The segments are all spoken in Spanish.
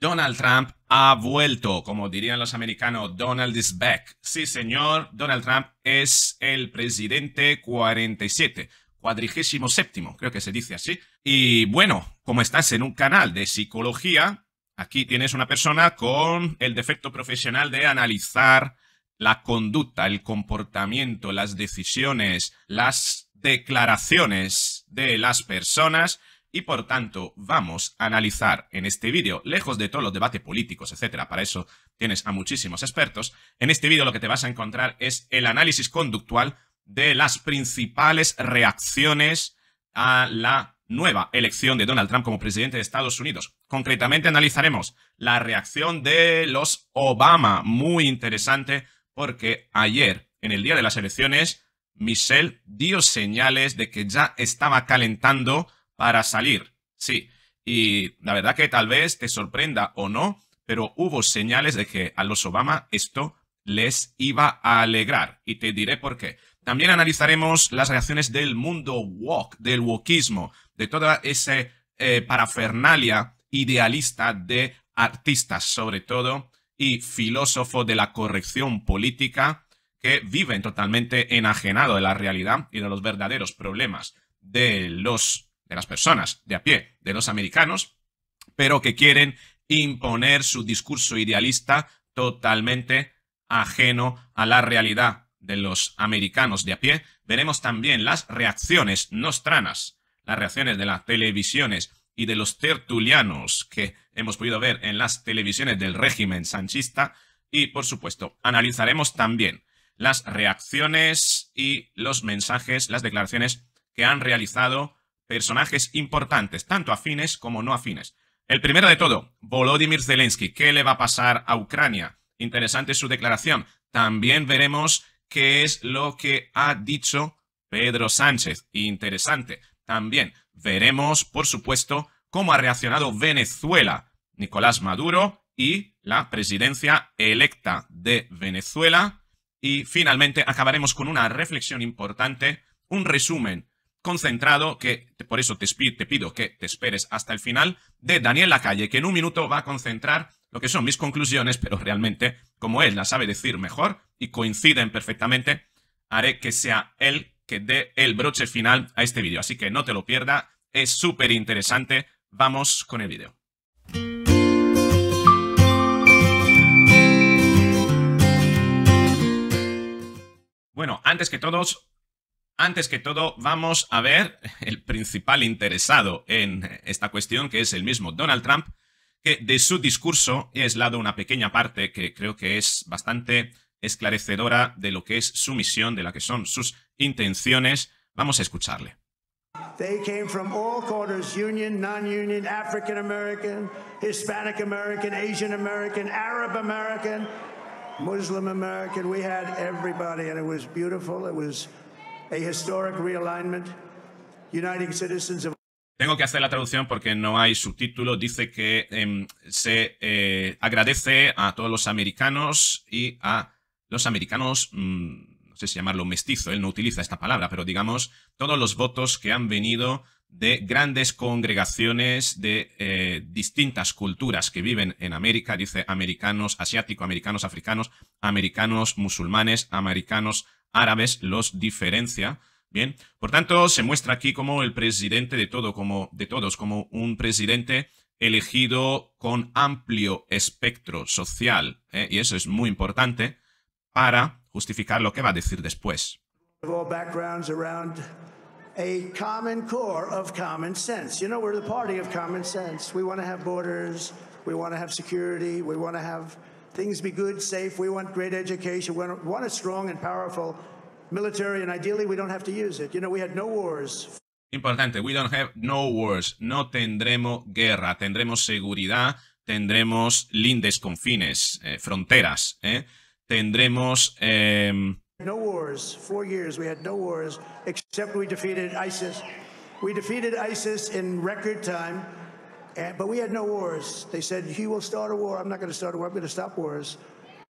Donald Trump ha vuelto, como dirían los americanos, Donald is back. Sí, señor, Donald Trump es el presidente 47, cuadrigésimo séptimo, creo que se dice así. Y bueno, como estás en un canal de psicología, aquí tienes una persona con el defecto profesional de analizar la conducta, el comportamiento, las decisiones, las declaraciones de las personas y por tanto vamos a analizar en este vídeo, lejos de todos los debates políticos, etcétera, para eso tienes a muchísimos expertos, en este vídeo lo que te vas a encontrar es el análisis conductual de las principales reacciones a la nueva elección de Donald Trump como presidente de Estados Unidos. Concretamente analizaremos la reacción de los Obama, muy interesante, porque ayer, en el día de las elecciones, Michelle dio señales de que ya estaba calentando para salir. Sí. Y la verdad que tal vez te sorprenda o no, pero hubo señales de que a los Obama esto les iba a alegrar. Y te diré por qué. También analizaremos las reacciones del mundo wok, del wokismo, de toda esa eh, parafernalia idealista de artistas, sobre todo, y filósofo de la corrección política que viven totalmente enajenado de la realidad y de los verdaderos problemas de los de las personas de a pie, de los americanos, pero que quieren imponer su discurso idealista totalmente ajeno a la realidad de los americanos de a pie. Veremos también las reacciones nostranas, las reacciones de las televisiones y de los tertulianos que hemos podido ver en las televisiones del régimen sanchista y, por supuesto, analizaremos también las reacciones y los mensajes, las declaraciones que han realizado personajes importantes, tanto afines como no afines. El primero de todo, Volodymyr Zelensky. ¿Qué le va a pasar a Ucrania? Interesante su declaración. También veremos qué es lo que ha dicho Pedro Sánchez. Interesante. También veremos, por supuesto, cómo ha reaccionado Venezuela, Nicolás Maduro y la presidencia electa de Venezuela. Y finalmente acabaremos con una reflexión importante, un resumen concentrado que, por eso te, pido que te esperes hasta el final, de Daniel Lacalle, que en un minuto va a concentrar lo que son mis conclusiones, pero realmente, como él las sabe decir mejor y coinciden perfectamente, haré que sea él que dé el broche final a este vídeo. Así que no te lo pierda, es súper interesante. Vamos con el vídeo. Bueno, antes que todos, antes que todo, vamos a ver el principal interesado en esta cuestión, que es el mismo Donald Trump, que de su discurso he aislado una pequeña parte que creo que es bastante esclarecedora de lo que es su misión, de la que son sus intenciones. Vamos a escucharle. They came from all quarters union, non union, African American, Hispanic American, Asian American, Arab American, Muslim American. We had everybody, and it was beautiful. It was tengo que hacer la traducción porque no hay subtítulo. Dice que em, se eh, agradece a todos los americanos y a los americanos, mm, no sé si llamarlo mestizo, él no utiliza esta palabra, pero digamos, todos los votos que han venido de grandes congregaciones de eh, distintas culturas que viven en América, dice americanos asiáticos, americanos africanos, americanos musulmanes, americanos árabes los diferencia. Bien, por tanto, se muestra aquí como el presidente de todo, como de todos, como un presidente elegido con amplio espectro social, ¿eh? y eso es muy importante para justificar lo que va a decir después. a common core of common sense. You know, we're the party of common sense. We want to have borders. We want to have security. We want to have things be good, safe. We want great education. We want a strong and powerful military, and ideally, we don't have to use it. You know, we had no wars. Importante, we don't have no wars. No tendremos guerra. Tendremos seguridad. Tendremos lindes confines, eh, fronteras. Eh. Tendremos. Eh... No wars. Four years we had no wars, except we defeated ISIS. We defeated ISIS in record time. And, but we had no wars. They said, he will start a war. I'm not going to start a war. I'm going to stop wars.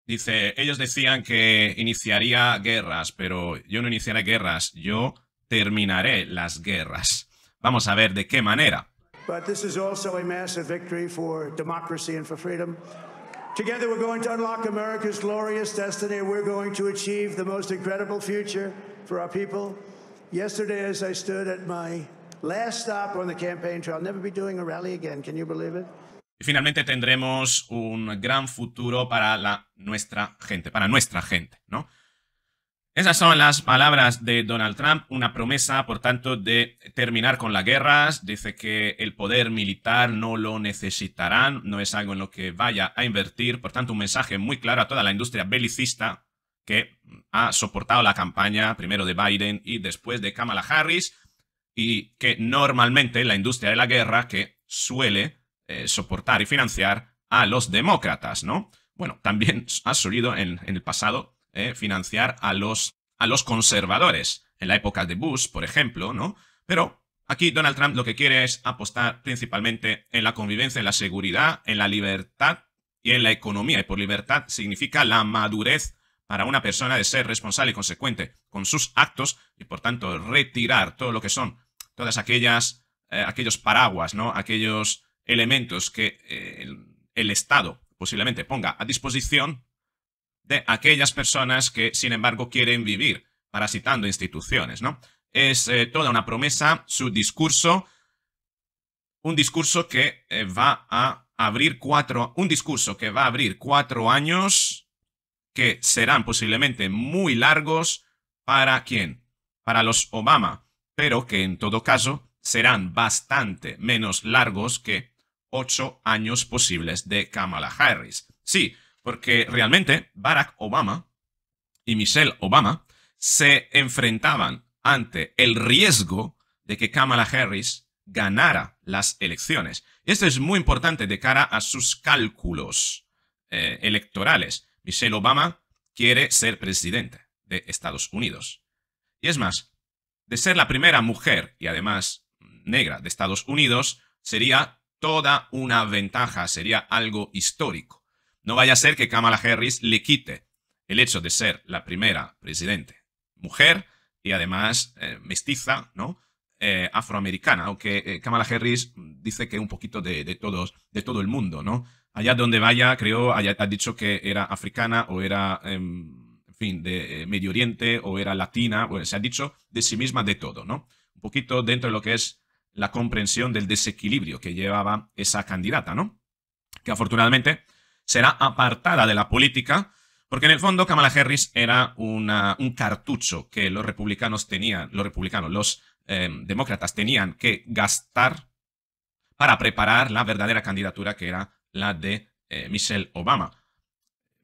Dice, ellos decían que iniciaría guerras, pero yo no iniciaré guerras, yo terminaré las guerras. Vamos a ver de qué manera. But this is also a massive victory for democracy and for freedom. Together we're going to unlock America's glorious destiny. We're going to achieve the most incredible future for our people. Yesterday as I stood at my Y finalmente tendremos un gran futuro para la, nuestra gente, para nuestra gente, ¿no? Esas son las palabras de Donald Trump, una promesa, por tanto, de terminar con las guerras. Dice que el poder militar no lo necesitarán, no es algo en lo que vaya a invertir. Por tanto, un mensaje muy claro a toda la industria belicista que ha soportado la campaña primero de Biden y después de Kamala Harris y que normalmente la industria de la guerra que suele eh, soportar y financiar a los demócratas, ¿no? Bueno, también ha solido en, el pasado eh, financiar a los, a los conservadores, en la época de Bush, por ejemplo, ¿no? Pero aquí Donald Trump lo que quiere es apostar principalmente en la convivencia, en la seguridad, en la libertad y en la economía. Y por libertad significa la madurez para una persona de ser responsable y consecuente con sus actos y por tanto retirar todo lo que son todas aquellas eh, aquellos paraguas, ¿no? Aquellos elementos que eh, el, Estado posiblemente ponga a disposición de aquellas personas que, sin embargo, quieren vivir parasitando instituciones, ¿no? Es eh, toda una promesa, su discurso, un discurso que va a abrir cuatro, un discurso que va a abrir cuatro años que serán posiblemente muy largos para quién? Para los Obama, pero que en todo caso serán bastante menos largos que ocho años posibles de Kamala Harris. Sí, porque realmente Barack Obama y Michelle Obama se enfrentaban ante el riesgo de que Kamala Harris ganara las elecciones. Esto es muy importante de cara a sus cálculos eh, electorales. Michelle Obama quiere ser presidente de Estados Unidos. Y es más, de ser la primera mujer y además negra de Estados Unidos, sería toda una ventaja, sería algo histórico. No vaya a ser que Kamala Harris le quite el hecho de ser la primera presidente mujer y además eh, mestiza, ¿no? Eh, afroamericana, aunque eh, Kamala Harris dice que un poquito de, todos, de todo el mundo, ¿no? allá donde vaya, creo, haya, ha dicho que era africana o era, em, en fin, de eh, Medio Oriente o era latina, bueno, se ha dicho de sí misma de todo, ¿no? Un poquito dentro de lo que es la comprensión del desequilibrio que llevaba esa candidata, ¿no? Que afortunadamente será apartada de la política, porque en el fondo Kamala Harris era una, un cartucho que los republicanos tenían, los republicanos, los em, demócratas tenían que gastar para preparar la verdadera candidatura que era la de eh, Michelle Obama.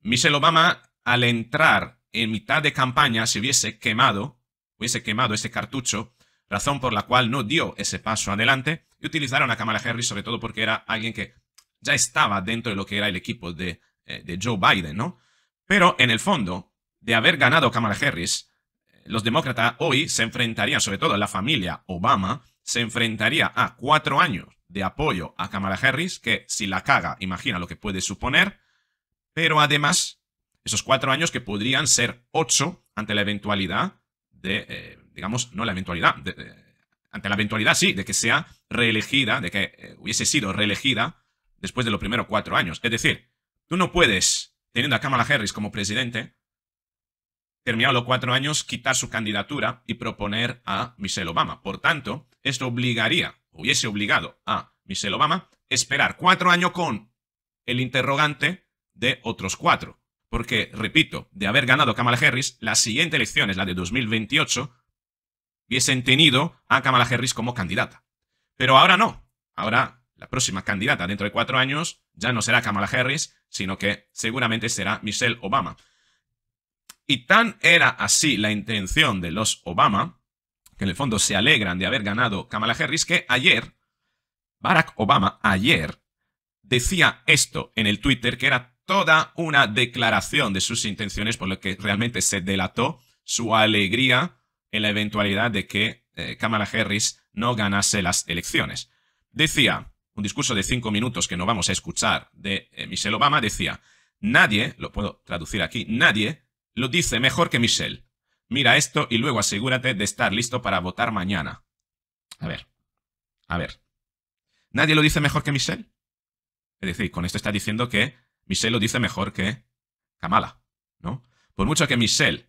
Michelle Obama, al entrar en mitad de campaña, se hubiese quemado, hubiese quemado ese cartucho, razón por la cual no dio ese paso adelante, y utilizaron a Kamala Harris sobre todo porque era alguien que ya estaba dentro de lo que era el equipo de, eh, Joe Biden, ¿no? Pero en el fondo, de haber ganado Kamala Harris, eh, los demócratas hoy se enfrentarían, sobre todo la familia Obama, se enfrentaría a cuatro años de apoyo a Kamala Harris, que si la caga, imagina lo que puede suponer, pero además esos cuatro años que podrían ser ocho ante la eventualidad de, eh, digamos, no la eventualidad, eh, ante la eventualidad sí, de que sea reelegida, de que eh, hubiese sido reelegida después de los primeros cuatro años. Es decir, tú no puedes, teniendo a Kamala Harris como presidente, terminar los cuatro años, quitar su candidatura y proponer a Michelle Obama. Por tanto, esto obligaría hubiese obligado a Michelle Obama esperar cuatro años con el interrogante de otros cuatro. Porque, repito, de haber ganado Kamala Harris, la siguiente elección es la de 2028, hubiesen tenido a Kamala Harris como candidata. Pero ahora no. Ahora la próxima candidata dentro de cuatro años ya no será Kamala Harris, sino que seguramente será Michelle Obama. Y tan era así la intención de los Obama que en el fondo se alegran de haber ganado Kamala Harris, que ayer, Barack Obama, ayer, decía esto en el Twitter, que era toda una declaración de sus intenciones, por lo que realmente se delató su alegría en la eventualidad de que eh, Kamala Harris no ganase las elecciones. Decía, un discurso de cinco minutos que no vamos a escuchar de eh, Michelle Obama, decía, nadie, lo puedo traducir aquí, nadie lo dice mejor que Michelle. Mira esto y luego asegúrate de estar listo para votar mañana. A ver. A ver. ¿Nadie lo dice mejor que Michelle? Es decir, con esto está diciendo que Michelle lo dice mejor que Kamala, ¿no? Por mucho que Michelle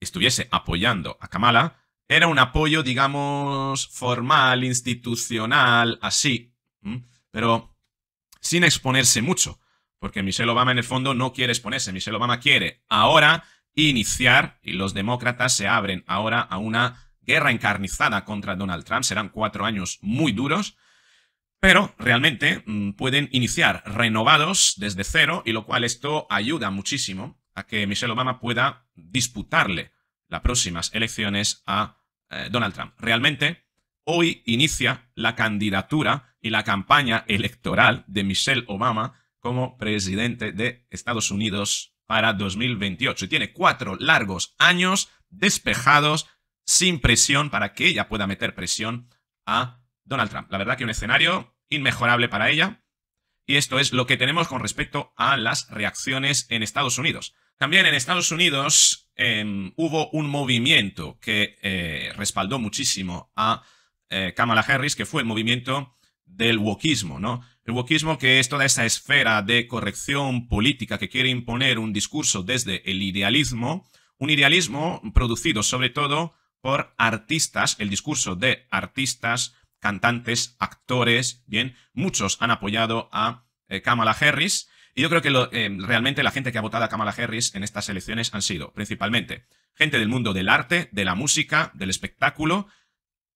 estuviese apoyando a Kamala, era un apoyo, digamos, formal, institucional, así, pero sin exponerse mucho, porque Michelle Obama en el fondo no quiere exponerse, Michelle Obama quiere ahora iniciar y los demócratas se abren ahora a una guerra encarnizada contra Donald Trump. Serán cuatro años muy duros, pero realmente mm, pueden iniciar renovados desde cero y lo cual esto ayuda muchísimo a que Michelle Obama pueda disputarle las próximas elecciones a eh, Donald Trump. Realmente, hoy inicia la candidatura y la campaña electoral de Michelle Obama como presidente de Estados Unidos para 2028. Y tiene cuatro largos años despejados, sin presión, para que ella pueda meter presión a Donald Trump. La verdad que un escenario inmejorable para ella. Y esto es lo que tenemos con respecto a las reacciones en Estados Unidos. También en Estados Unidos em, hubo un movimiento que eh, respaldó muchísimo a eh, Kamala Harris, que fue el movimiento del wokismo, ¿no? El wokismo que es toda esa esfera de corrección política que quiere imponer un discurso desde el idealismo, un idealismo producido sobre todo por artistas, el discurso de artistas, cantantes, actores, bien, muchos han apoyado a eh, Kamala Harris y yo creo que eh, realmente la gente que ha votado a Kamala Harris en estas elecciones han sido principalmente gente del mundo del arte, de la música, del espectáculo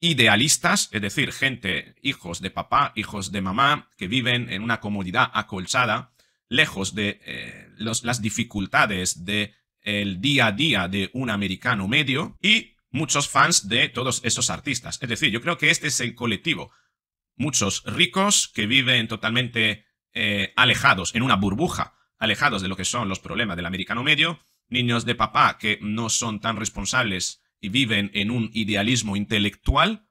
idealistas, es decir, gente, hijos de papá, hijos de mamá, que viven en una comodidad acolchada, lejos de eh, los, las dificultades del día a día de un americano medio, y muchos fans de todos esos artistas. Es decir, yo creo que este es el colectivo. Muchos ricos que viven totalmente eh, alejados, en una burbuja, alejados de lo que son los problemas del americano medio, niños de papá que no son tan responsables y viven en un idealismo intelectual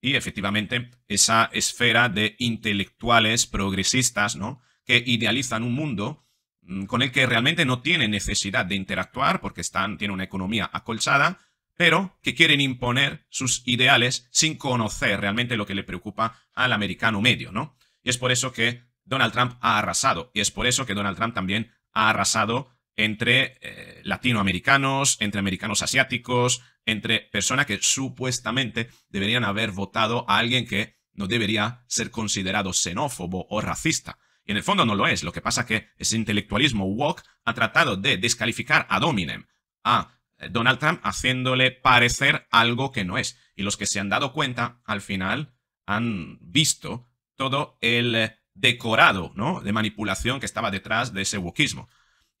y efectivamente esa esfera de intelectuales progresistas, ¿no? Que idealizan un mundo mm, con el que realmente no tienen necesidad de interactuar porque están, tienen una economía acolchada, pero que quieren imponer sus ideales sin conocer realmente lo que le preocupa al americano medio, ¿no? Y es por eso que Donald Trump ha arrasado, y es por eso que Donald Trump también ha arrasado entre eh, latinoamericanos, entre americanos asiáticos, entre personas que supuestamente deberían haber votado a alguien que no debería ser considerado xenófobo o racista. Y en el fondo no lo es, lo que pasa es que ese intelectualismo woke ha tratado de descalificar a Dominem, a eh, Donald Trump, haciéndole parecer algo que no es. Y los que se han dado cuenta, al final, han visto todo el eh, decorado, De manipulación que estaba detrás de ese wokismo.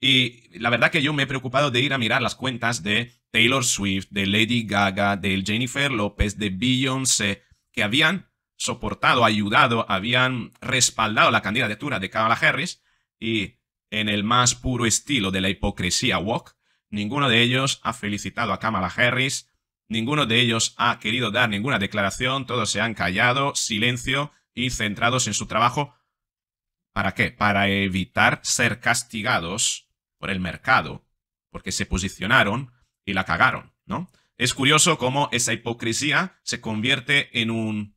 Y la verdad que yo me he preocupado de ir a mirar las cuentas de Taylor Swift, de Lady Gaga, de Jennifer López, de Beyoncé, que habían soportado, ayudado, habían respaldado la candidatura de Kamala Harris y en el más puro estilo de la hipocresía woke, ninguno de ellos ha felicitado a Kamala Harris, ninguno de ellos ha querido dar ninguna declaración, todos se han callado, silencio y centrados en su trabajo ¿Para qué? Para evitar ser castigados por el mercado, porque se posicionaron y la cagaron, ¿no? Es curioso cómo esa hipocresía se convierte en un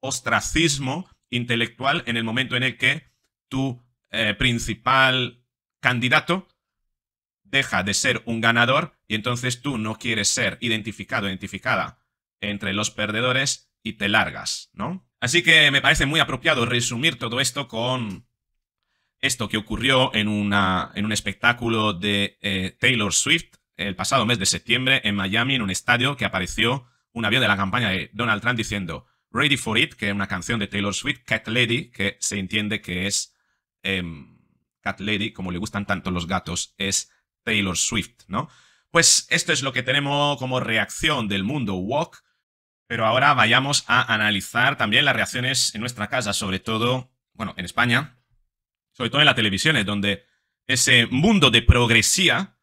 ostracismo intelectual en el momento en el que tu eh, principal candidato deja de ser un ganador y entonces tú no quieres ser identificado, identificada entre los perdedores y te largas, ¿no? Así que me parece muy apropiado resumir todo esto con esto que ocurrió en, un espectáculo de eh, Taylor Swift el pasado mes de septiembre en Miami, en un estadio que apareció un avión de la campaña de Donald Trump diciendo Ready for It, que es una canción de Taylor Swift, Cat Lady, que se entiende que es... Em, Cat Lady, como le gustan tanto los gatos, es Taylor Swift, ¿no? Pues esto es lo que tenemos como reacción del mundo walk pero ahora vayamos a analizar también las reacciones en nuestra casa, sobre todo, bueno, en España, sobre todo en las televisiones, donde ese mundo de progresía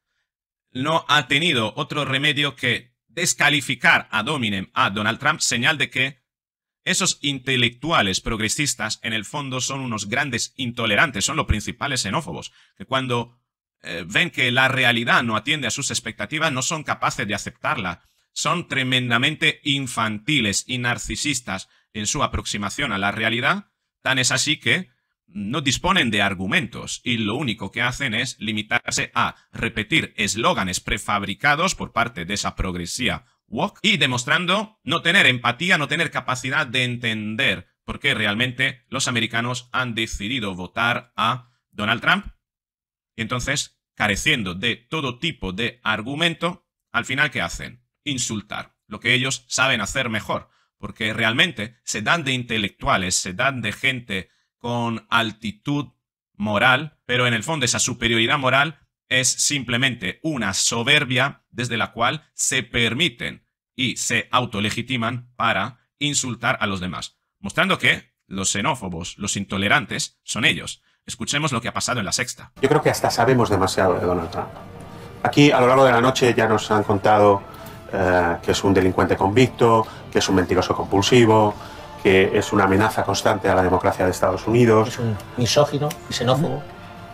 no ha tenido otro remedio que descalificar a Dominem, a Donald Trump, señal de que esos intelectuales progresistas en el fondo son unos grandes intolerantes, son los principales xenófobos, que cuando eh, ven que la realidad no atiende a sus expectativas no son capaces de aceptarla son tremendamente infantiles y narcisistas en su aproximación a la realidad, tan es así que no disponen de argumentos y lo único que hacen es limitarse a repetir eslóganes prefabricados por parte de esa progresía woke y demostrando no tener empatía, no tener capacidad de entender por qué realmente los americanos han decidido votar a Donald Trump. Y entonces, careciendo de todo tipo de argumento, al final, ¿qué hacen? insultar, lo que ellos saben hacer mejor, porque realmente se dan de intelectuales, se dan de gente con altitud moral, pero en el fondo esa superioridad moral es simplemente una soberbia desde la cual se permiten y se autolegitiman para insultar a los demás, mostrando que los xenófobos, los intolerantes, son ellos. Escuchemos lo que ha pasado en la sexta. Yo creo que hasta sabemos demasiado de Donald Trump. Aquí a lo largo de la noche ya nos han contado eh, que es un delincuente convicto, que es un mentiroso compulsivo, que es una amenaza constante a la democracia de Estados Unidos. Es un misógino y xenófobo.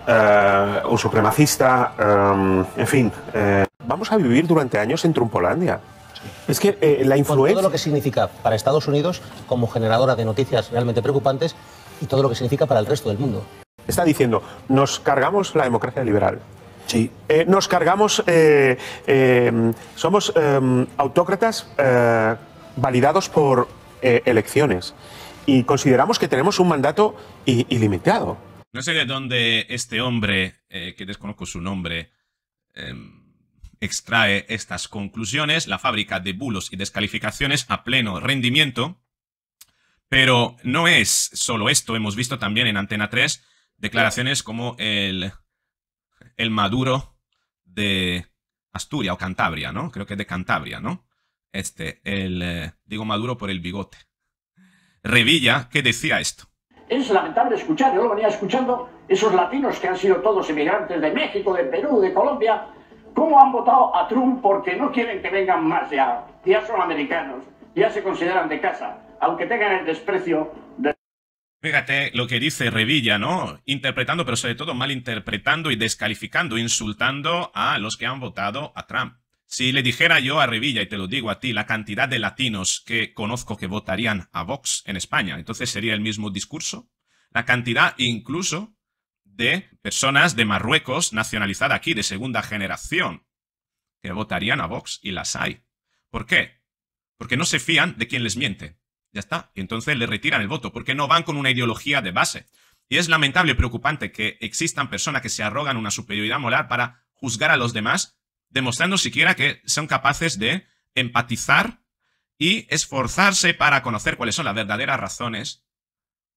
Eh, un supremacista, em, en fin. Eh, vamos a vivir durante años en Trumpolandia. Es que la influencia. todo lo que significa para Estados Unidos como generadora de noticias realmente preocupantes y todo lo que significa para el resto del mundo. Está diciendo, nos cargamos la democracia liberal. Sí. Eh, nos cargamos, eh, eh, somos autócratas validados por elecciones y consideramos que tenemos un mandato ilimitado. No sé de dónde este hombre, que desconozco su nombre, extrae estas conclusiones, la fábrica de bulos y descalificaciones a pleno rendimiento, pero no es solo esto, hemos visto también en Antena 3 declaraciones como el el Maduro de Asturias o Cantabria, ¿no? Creo que es de Cantabria, ¿no? Este, el, eh, digo Maduro por el bigote. Revilla, que decía esto. Es lamentable escuchar, yo lo venía escuchando, esos latinos que han sido todos emigrantes de México, de Perú, de Colombia, cómo han votado a Trump porque no quieren que vengan más ya. Ya son americanos, ya se consideran de casa, aunque tengan el desprecio de... Fíjate lo que dice Revilla, ¿no? Interpretando, pero sobre todo malinterpretando y descalificando, insultando a los que han votado a Trump. Si le dijera yo a Revilla, y te lo digo a ti, la cantidad de latinos que conozco que votarían a Vox en España, entonces sería el mismo discurso. La cantidad incluso de personas de Marruecos nacionalizada aquí, de segunda generación, que votarían a Vox, y las hay. ¿Por qué? Porque no se fían de quien les miente. Ya está. Y entonces le retiran el voto porque no van con una ideología de base. Y es lamentable y preocupante que existan personas que se arrogan una superioridad moral para juzgar a los demás, demostrando siquiera que son capaces de empatizar y esforzarse para conocer cuáles son las verdaderas razones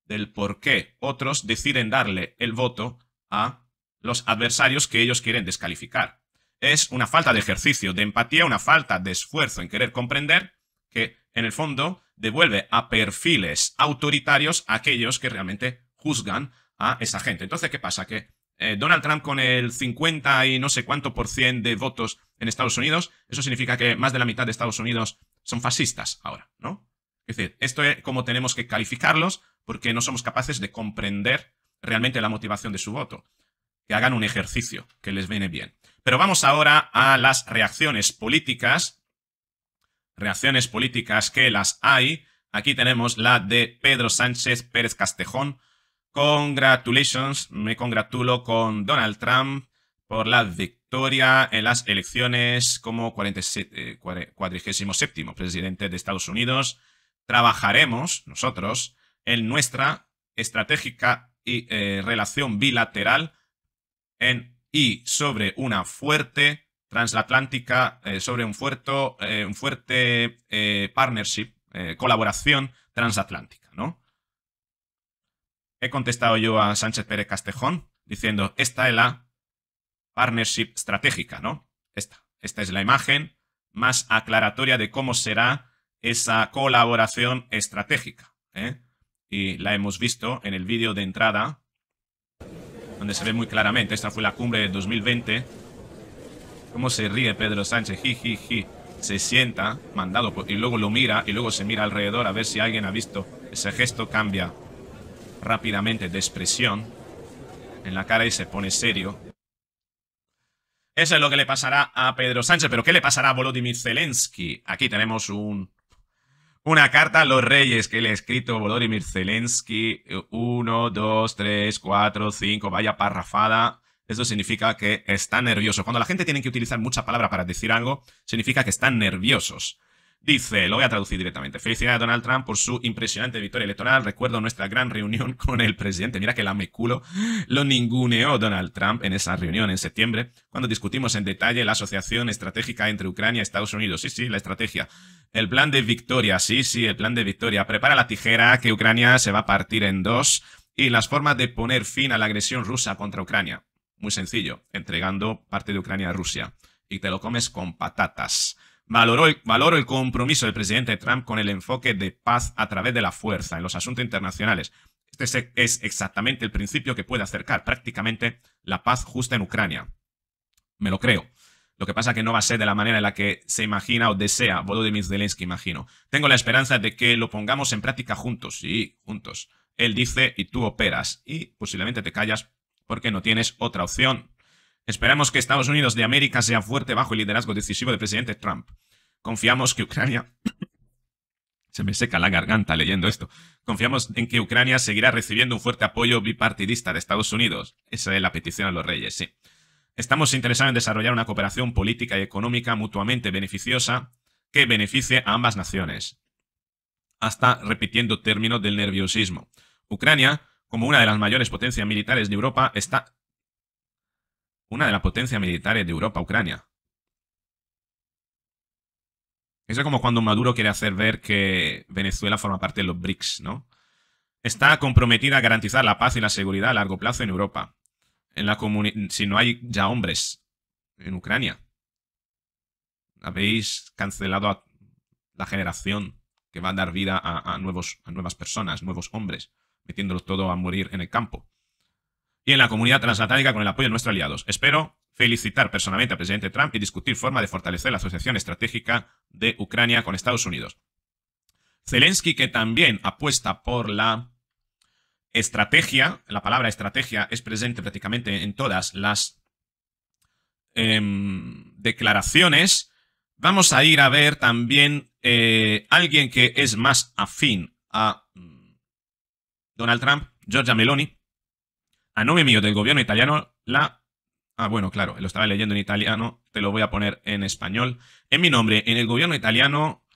del por qué otros deciden darle el voto a los adversarios que ellos quieren descalificar. Es una falta de ejercicio, de empatía, una falta de esfuerzo en querer comprender que en el fondo, devuelve a perfiles autoritarios aquellos que realmente juzgan a esa gente. Entonces, ¿qué pasa? Que eh, Donald Trump con el 50 y no sé cuánto por cien de votos en Estados Unidos, eso significa que más de la mitad de Estados Unidos son fascistas ahora, ¿no? Es decir, esto es como tenemos que calificarlos porque no somos capaces de comprender realmente la motivación de su voto. Que hagan un ejercicio que les viene bien. Pero vamos ahora a las reacciones políticas reacciones políticas que las hay. Aquí tenemos la de Pedro Sánchez Pérez Castejón. Congratulations, me congratulo con Donald Trump por la victoria en las elecciones como 47, eh, presidente de Estados Unidos. Trabajaremos nosotros en nuestra estratégica eh, relación bilateral en, y sobre una fuerte transatlántica eh, sobre un, fuerte eh, un fuerte eh, partnership, colaboración transatlántica, ¿no? He contestado yo a Sánchez Pérez Castejón diciendo, esta es la partnership estratégica, ¿no? Esta, esta es la imagen más aclaratoria de cómo será esa colaboración estratégica. Y la hemos visto en el vídeo de entrada, donde se ve muy claramente, esta fue la cumbre de 2020 ¿Cómo se ríe Pedro Sánchez? Ji, Se sienta, mandado, y luego lo mira, y luego se mira alrededor a ver si alguien ha visto. Ese gesto cambia rápidamente de expresión en la cara y se pone serio. Eso es lo que le pasará a Pedro Sánchez. Pero ¿qué le pasará a Volodymyr Zelensky? Aquí tenemos un, una carta a los reyes que le ha escrito Volodymyr Zelensky. Uno, dos, tres, cuatro, cinco. Vaya parrafada. Eso significa que está nervioso. Cuando la gente tiene que utilizar mucha palabra para decir algo, significa que están nerviosos. Dice, lo voy a traducir directamente. Felicidades a Donald Trump por su impresionante victoria electoral. Recuerdo nuestra gran reunión con el presidente. Mira que la me culo. Lo ninguneó Donald Trump en esa reunión en septiembre, cuando discutimos en detalle la asociación estratégica entre Ucrania y Estados Unidos. Sí, sí, la estrategia. El plan de victoria. Sí, sí, el plan de victoria. Prepara la tijera que Ucrania se va a partir en dos. Y las formas de poner fin a la agresión rusa contra Ucrania. Muy sencillo, entregando parte de Ucrania a Rusia. Y te lo comes con patatas. valoro el compromiso del presidente Trump con el enfoque de paz a través de la fuerza en los asuntos internacionales. Este es, exactamente el principio que puede acercar prácticamente la paz justa en Ucrania. Me lo creo. Lo que pasa es que no va a ser de la manera en la que se imagina o desea Volodymyr Zelensky, imagino. Tengo la esperanza de que lo pongamos en práctica juntos. Sí, juntos. Él dice y tú operas. Y posiblemente te callas porque no tienes otra opción. Esperamos que Estados Unidos de América sea fuerte bajo el liderazgo decisivo del presidente Trump. Confiamos que Ucrania... Se me seca la garganta leyendo esto. Confiamos en que Ucrania seguirá recibiendo un fuerte apoyo bipartidista de Estados Unidos. Esa es la petición a los reyes, sí. Estamos interesados en desarrollar una cooperación política y económica mutuamente beneficiosa que beneficie a ambas naciones. Hasta repitiendo términos del nerviosismo. Ucrania como una de las mayores potencias militares de Europa, está una de las potencias militares de Europa, Ucrania. Eso es como cuando Maduro quiere hacer ver que Venezuela forma parte de los BRICS, ¿no? Está comprometida a garantizar la paz y la seguridad a largo plazo en Europa. En la si no hay ya hombres en Ucrania. Habéis cancelado a la generación que va a dar vida a, nuevos, a nuevas personas, nuevos hombres metiéndolos todo a morir en el campo. Y en la comunidad transatlántica con el apoyo de nuestros aliados. Espero felicitar personalmente al presidente Trump y discutir forma de fortalecer la asociación estratégica de Ucrania con Estados Unidos. Zelensky, que también apuesta por la estrategia, la palabra estrategia es presente prácticamente en todas las em, declaraciones, vamos a ir a ver también eh, alguien que es más afín a Donald Trump, Giorgia Meloni, a nombre mío del gobierno italiano, la... Ah, bueno, claro, lo estaba leyendo en italiano, te lo voy a poner en español. En mi nombre, en el gobierno italiano,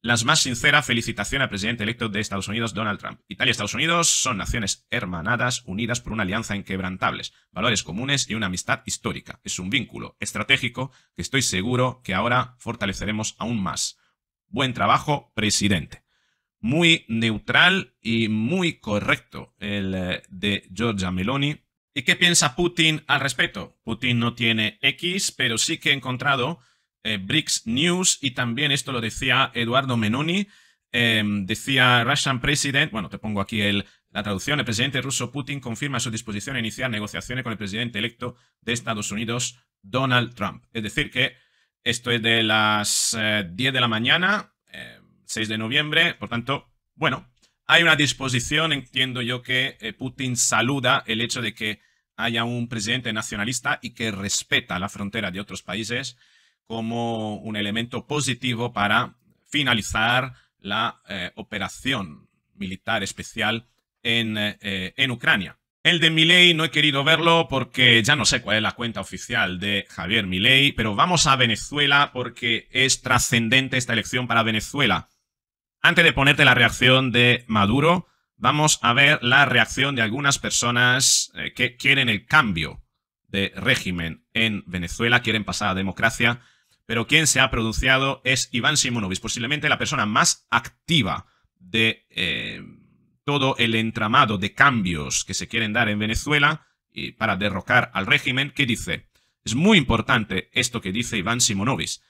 las más sinceras felicitaciones al presidente electo de Estados Unidos, Donald Trump. Italia y Estados Unidos son naciones hermanadas, unidas por una alianza inquebrantables, valores comunes y una amistad histórica. Es un vínculo estratégico que estoy seguro que ahora fortaleceremos aún más. Buen trabajo, presidente muy neutral y muy correcto, el eh, de Georgia Meloni. ¿Y qué piensa Putin al respecto? Putin no tiene X, pero sí que he encontrado eh, BRICS News y también esto lo decía Eduardo Menoni. Em, decía Russian President, bueno, te pongo aquí el, la traducción, el presidente ruso Putin confirma su disposición a iniciar negociaciones con el presidente electo de Estados Unidos, Donald Trump. Es decir, que esto es de las 10 eh, de la mañana 6 de noviembre. Por tanto, bueno, hay una disposición, entiendo yo, que eh, Putin saluda el hecho de que haya un presidente nacionalista y que respeta la frontera de otros países como un elemento positivo para finalizar la eh, operación militar especial en, eh, en Ucrania. El de Milei no he querido verlo porque ya no sé cuál es la cuenta oficial de Javier Milei, pero vamos a Venezuela porque es trascendente esta elección para Venezuela. Antes de ponerte la reacción de Maduro, vamos a ver la reacción de algunas personas eh, que quieren el cambio de régimen en Venezuela, quieren pasar a democracia, pero quien se ha pronunciado es Iván Simonovic, posiblemente la persona más activa de eh, todo el entramado de cambios que se quieren dar en Venezuela y para derrocar al régimen, que dice, es muy importante esto que dice Iván Simonovic.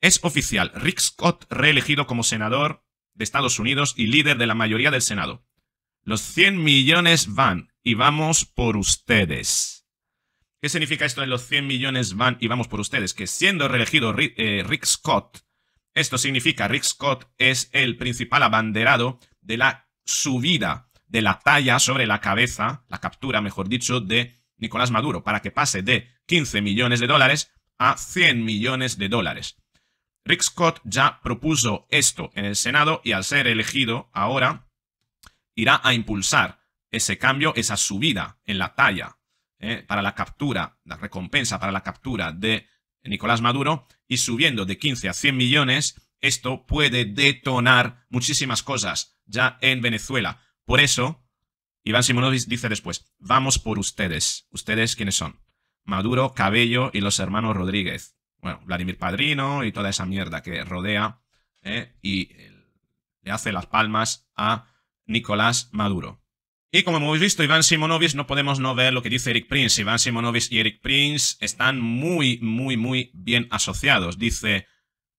Es oficial, Rick Scott reelegido como senador de Estados Unidos y líder de la mayoría del Senado. Los 100 millones van y vamos por ustedes. ¿Qué significa esto de los 100 millones van y vamos por ustedes? Que siendo reelegido eh, Rick, Scott, esto significa Rick Scott es el principal abanderado de la subida de la talla sobre la cabeza, la captura, mejor dicho, de Nicolás Maduro, para que pase de 15 millones de dólares a 100 millones de dólares. Rick Scott ya propuso esto en el Senado y al ser elegido ahora irá a impulsar ese cambio, esa subida en la talla eh, para la captura, la recompensa para la captura de Nicolás Maduro y subiendo de 15 a 100 millones, esto puede detonar muchísimas cosas ya en Venezuela. Por eso, Iván Simonovic dice después, vamos por ustedes. ¿Ustedes quiénes son? Maduro, Cabello y los hermanos Rodríguez bueno, Vladimir Padrino y toda esa mierda que rodea ¿eh? y eh, le hace las palmas a Nicolás Maduro. Y como hemos visto, Iván Simonovic, no podemos no ver lo que dice Eric Prince. Iván Simonovic y Eric Prince están muy, muy, muy bien asociados. Dice,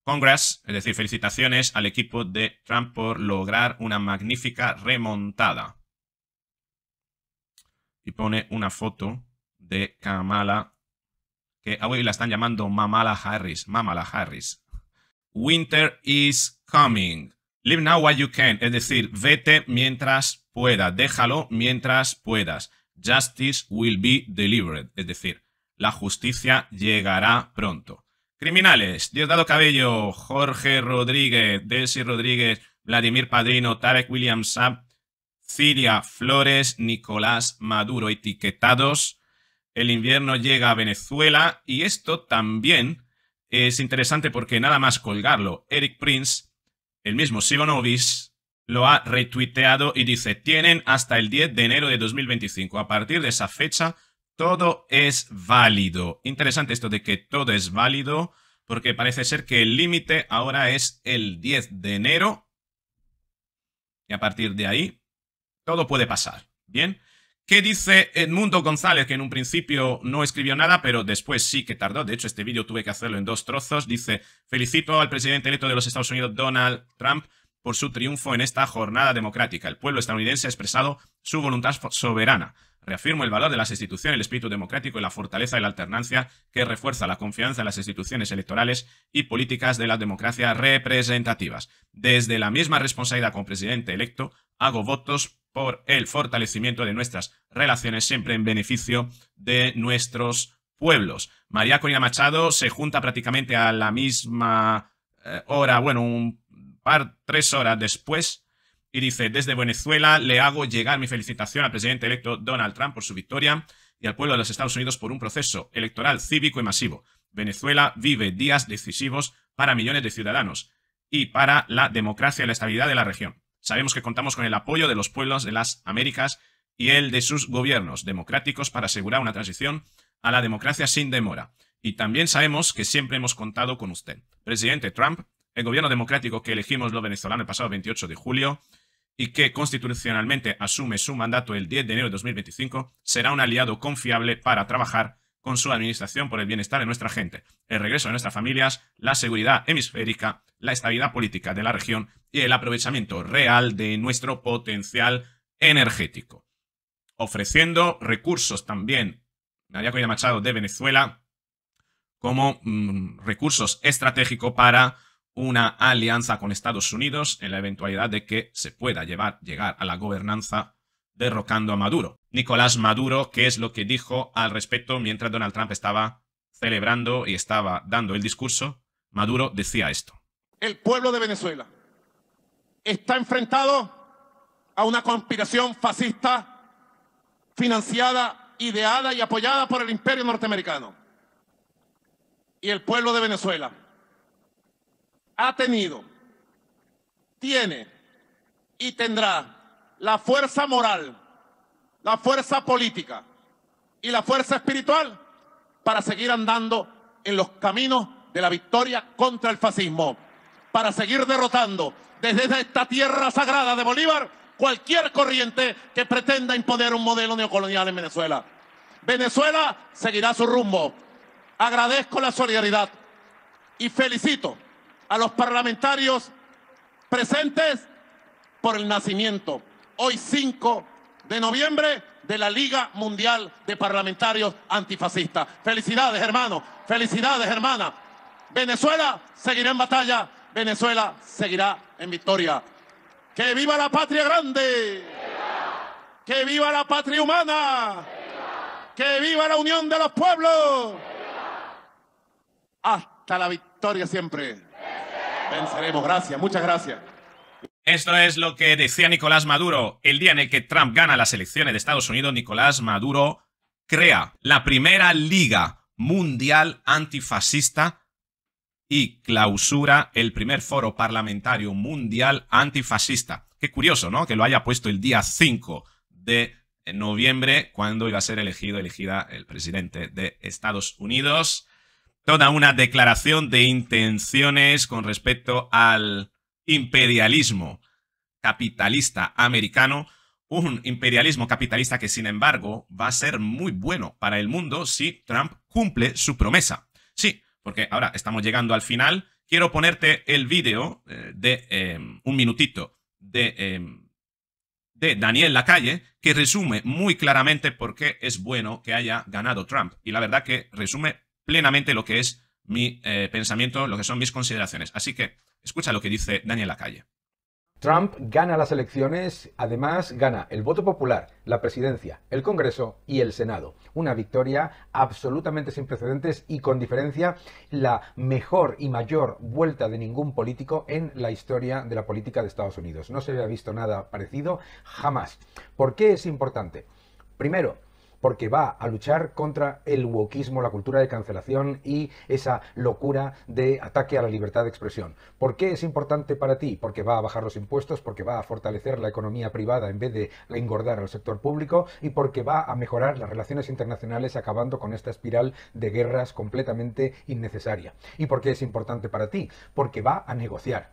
Congress, es decir, felicitaciones al equipo de Trump por lograr una magnífica remontada. Y pone una foto de Kamala que la están llamando Mamala Harris, Mamala Harris. Winter is coming. Live now while you can, es decir, vete mientras pueda, déjalo mientras puedas. Justice will be delivered, es decir, la justicia llegará pronto. Criminales, Diosdado Cabello, Jorge Rodríguez, Desi Rodríguez, Vladimir Padrino, Tarek Williams Saab, Ciria Flores, Nicolás Maduro, etiquetados el invierno llega a Venezuela y esto también es interesante porque nada más colgarlo, Eric Prince, el mismo Simonovis, lo ha retuiteado y dice, tienen hasta el 10 de enero de 2025. A partir de esa fecha, todo es válido. Interesante esto de que todo es válido, porque parece ser que el límite ahora es el 10 de enero. Y a partir de ahí, todo puede pasar. Bien. ¿Qué dice Edmundo González, que en un principio no escribió nada, pero después sí que tardó? De hecho, este vídeo tuve que hacerlo en dos trozos. Dice, felicito al presidente electo de los Estados Unidos, Donald Trump, por su triunfo en esta jornada democrática. El pueblo estadounidense ha expresado su voluntad soberana. Reafirmo el valor de las instituciones, el espíritu democrático y la fortaleza de la alternancia que refuerza la confianza en las instituciones electorales y políticas de las democracias representativas. Desde la misma responsabilidad como presidente electo, hago votos por el fortalecimiento de nuestras relaciones, siempre en beneficio de nuestros pueblos. María Corina Machado se junta prácticamente a la misma eh, hora, bueno, un par, tres horas después, y dice, desde Venezuela le hago llegar mi felicitación al presidente electo Donald Trump por su victoria y al pueblo de los Estados Unidos por un proceso electoral cívico y masivo. Venezuela vive días decisivos para millones de ciudadanos y para la democracia y la estabilidad de la región. Sabemos que contamos con el apoyo de los pueblos de las Américas y el de sus gobiernos democráticos para asegurar una transición a la democracia sin demora. Y también sabemos que siempre hemos contado con usted. Presidente Trump, el gobierno democrático que elegimos los venezolanos el pasado 28 de julio y que constitucionalmente asume su mandato el 10 de enero de 2025, será un aliado confiable para trabajar con su administración por el bienestar de nuestra gente, el regreso de nuestras familias, la seguridad hemisférica, la estabilidad política de la región y el aprovechamiento real de nuestro potencial energético. Ofreciendo recursos también, María Corina Machado de Venezuela, como mm, recursos estratégicos para una alianza con Estados Unidos en la eventualidad de que se pueda llevar, llegar a la gobernanza derrocando a Maduro. Nicolás Maduro, que es lo que dijo al respecto mientras Donald Trump estaba celebrando y estaba dando el discurso, Maduro decía esto. El pueblo de Venezuela está enfrentado a una conspiración fascista financiada, ideada y apoyada por el imperio norteamericano. Y el pueblo de Venezuela ha tenido, tiene y tendrá la fuerza moral, la fuerza política y la fuerza espiritual para seguir andando en los caminos de la victoria contra el fascismo, para seguir derrotando desde esta tierra sagrada de Bolívar cualquier corriente que pretenda imponer un modelo neocolonial en Venezuela. Venezuela seguirá su rumbo. Agradezco la solidaridad y felicito a los parlamentarios presentes por el nacimiento hoy 5 de noviembre de la Liga Mundial de Parlamentarios Antifascistas. Felicidades, hermanos. Felicidades, hermanas. Venezuela seguirá en batalla. Venezuela seguirá en victoria. ¡Que viva la patria grande! ¡Que viva la patria humana! ¡Que viva la unión de los pueblos! Hasta la victoria siempre. Venceremos. Gracias. Muchas gracias. Esto es lo que decía Nicolás Maduro. El día en el que Trump gana las elecciones de Estados Unidos, Nicolás Maduro crea la primera liga mundial antifascista y clausura el primer foro parlamentario mundial antifascista. Qué curioso, ¿no? Que lo haya puesto el día 5 de noviembre, cuando iba a ser elegido, elegida el presidente de Estados Unidos. Toda una declaración de intenciones con respecto al imperialismo capitalista americano, un imperialismo capitalista que sin embargo va a ser muy bueno para el mundo si Trump cumple su promesa. Sí, porque ahora estamos llegando al final. Quiero ponerte el vídeo eh, de em, un minutito de, em, de Daniel Lacalle que resume muy claramente por qué es bueno que haya ganado Trump. Y la verdad que resume plenamente lo que es mi eh, pensamiento, lo que son mis consideraciones. Así que Escucha lo que dice Daniel Lacalle. Trump gana las elecciones, además gana el voto popular, la presidencia, el Congreso y el Senado. Una victoria absolutamente sin precedentes y con diferencia la mejor y mayor vuelta de ningún político en la historia de la política de Estados Unidos. No se había visto nada parecido jamás. ¿Por qué es importante? Primero, porque va a luchar contra el wokismo, la cultura de cancelación y esa locura de ataque a la libertad de expresión. ¿Por qué es importante para ti? Porque va a bajar los impuestos, porque va a fortalecer la economía privada en vez de engordar al sector público y porque va a mejorar las relaciones internacionales acabando con esta espiral de guerras completamente innecesaria. ¿Y por qué es importante para ti? Porque va a negociar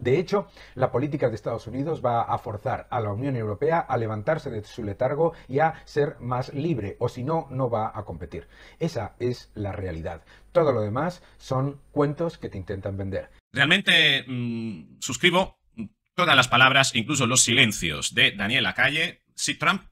de hecho, la política de Estados Unidos va a forzar a la Unión Europea a levantarse de su letargo y a ser más libre, o si no, no va a competir. Esa es la realidad. Todo lo demás son cuentos que te intentan vender. Realmente mm, suscribo todas las palabras, incluso los silencios de Daniel Acalle, Si Trump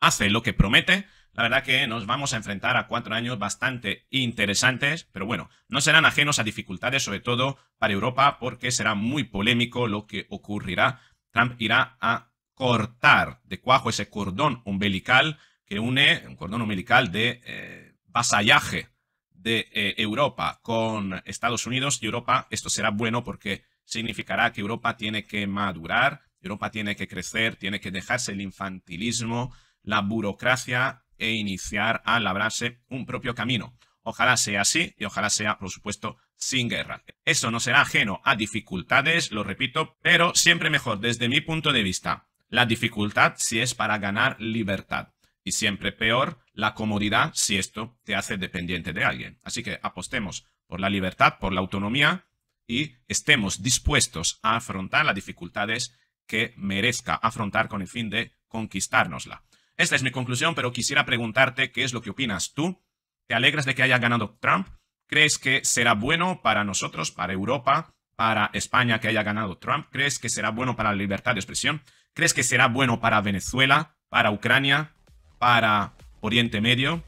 hace lo que promete, la verdad que nos vamos a enfrentar a cuatro años bastante interesantes, pero bueno, no serán ajenos a dificultades, sobre todo para Europa, porque será muy polémico lo que ocurrirá. Trump irá a cortar de cuajo ese cordón umbilical que une, un cordón umbilical de eh, vasallaje de eh, Europa con Estados Unidos y Europa. Esto será bueno porque significará que Europa tiene que madurar, Europa tiene que crecer, tiene que dejarse el infantilismo, la burocracia e iniciar a labrarse un propio camino. Ojalá sea así y ojalá sea, por supuesto, sin guerra. Eso no será ajeno a dificultades, lo repito, pero siempre mejor desde mi punto de vista. La dificultad si es para ganar libertad y siempre peor la comodidad si esto te hace dependiente de alguien. Así que apostemos por la libertad, por la autonomía y estemos dispuestos a afrontar las dificultades que merezca afrontar con el fin de conquistárnosla. Esta es mi conclusión, pero quisiera preguntarte qué es lo que opinas tú. ¿Te alegras de que haya ganado Trump? ¿Crees que será bueno para nosotros, para Europa, para España que haya ganado Trump? ¿Crees que será bueno para la libertad de expresión? ¿Crees que será bueno para Venezuela, para Ucrania, para Oriente Medio?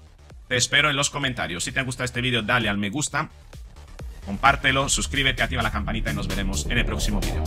Te espero en los comentarios. Si te ha gustado este vídeo, dale al me gusta, compártelo, suscríbete, activa la campanita y nos veremos en el próximo vídeo.